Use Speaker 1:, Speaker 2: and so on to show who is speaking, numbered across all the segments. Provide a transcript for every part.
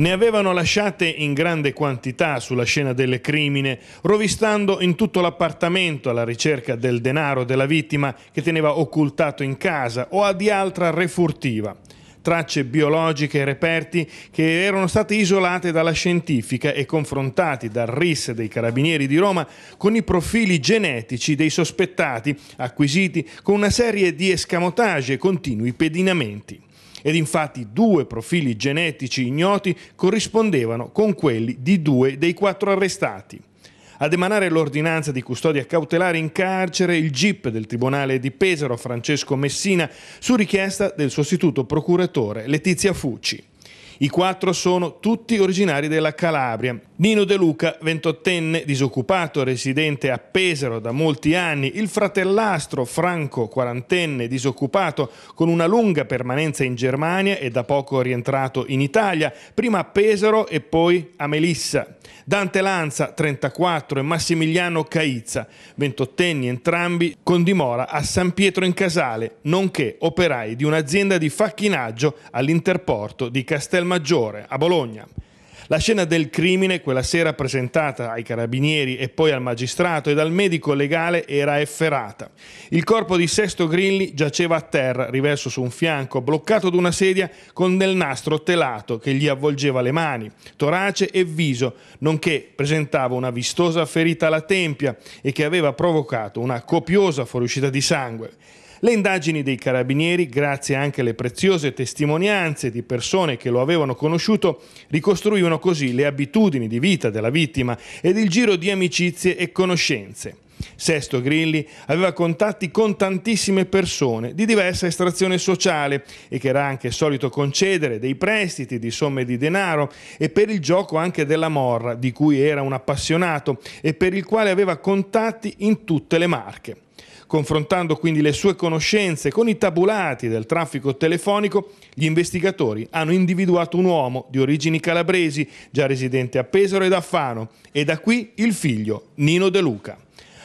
Speaker 1: Ne avevano lasciate in grande quantità sulla scena del crimine, rovistando in tutto l'appartamento alla ricerca del denaro della vittima che teneva occultato in casa o di altra refurtiva tracce biologiche e reperti che erano state isolate dalla scientifica e confrontati dal RIS dei Carabinieri di Roma con i profili genetici dei sospettati acquisiti con una serie di escamotage e continui pedinamenti ed infatti due profili genetici ignoti corrispondevano con quelli di due dei quattro arrestati. Ad emanare l'ordinanza di custodia cautelare in carcere il GIP del Tribunale di Pesaro Francesco Messina su richiesta del sostituto procuratore Letizia Fucci. I quattro sono tutti originari della Calabria Nino De Luca, ventottenne disoccupato, residente a Pesaro da molti anni, il fratellastro Franco, quarantenne disoccupato, con una lunga permanenza in Germania e da poco rientrato in Italia, prima a Pesaro e poi a Melissa. Dante Lanza, 34, e Massimiliano Caizza, ventottenni entrambi, con dimora a San Pietro in Casale, nonché operai di un'azienda di facchinaggio all'interporto di Castelmaggiore, a Bologna. La scena del crimine, quella sera presentata ai carabinieri e poi al magistrato e dal medico legale, era efferata. Il corpo di Sesto Grilli giaceva a terra, riverso su un fianco, bloccato da una sedia con del nastro telato che gli avvolgeva le mani, torace e viso, nonché presentava una vistosa ferita alla tempia e che aveva provocato una copiosa fuoriuscita di sangue. Le indagini dei carabinieri, grazie anche alle preziose testimonianze di persone che lo avevano conosciuto, ricostruivano così le abitudini di vita della vittima ed il giro di amicizie e conoscenze. Sesto Grilli aveva contatti con tantissime persone di diversa estrazione sociale e che era anche solito concedere dei prestiti di somme di denaro e per il gioco anche della morra, di cui era un appassionato e per il quale aveva contatti in tutte le marche. Confrontando quindi le sue conoscenze con i tabulati del traffico telefonico, gli investigatori hanno individuato un uomo di origini calabresi, già residente a Pesaro ed a Fano, e da qui il figlio, Nino De Luca.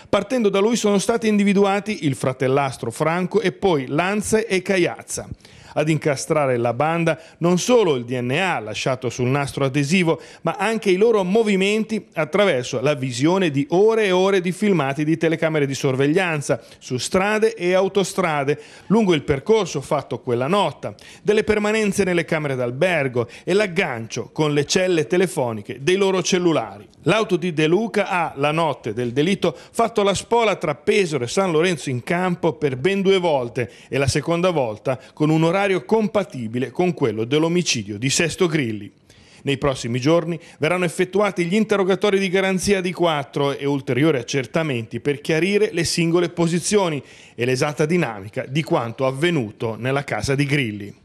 Speaker 1: Partendo da lui sono stati individuati il fratellastro Franco e poi Lanze e Caiazza ad incastrare la banda non solo il DNA lasciato sul nastro adesivo, ma anche i loro movimenti attraverso la visione di ore e ore di filmati di telecamere di sorveglianza su strade e autostrade, lungo il percorso fatto quella notte, delle permanenze nelle camere d'albergo e l'aggancio con le celle telefoniche dei loro cellulari. L'auto di De Luca ha, la notte del delitto, fatto la spola tra Pesaro e San Lorenzo in campo per ben due volte e la seconda volta con un orario calendario compatibile con quello dell'omicidio di Sesto Grilli. Nei prossimi giorni verranno effettuati gli interrogatori di garanzia di 4 e ulteriori accertamenti per chiarire le singole posizioni e l'esatta dinamica di quanto avvenuto nella casa di Grilli.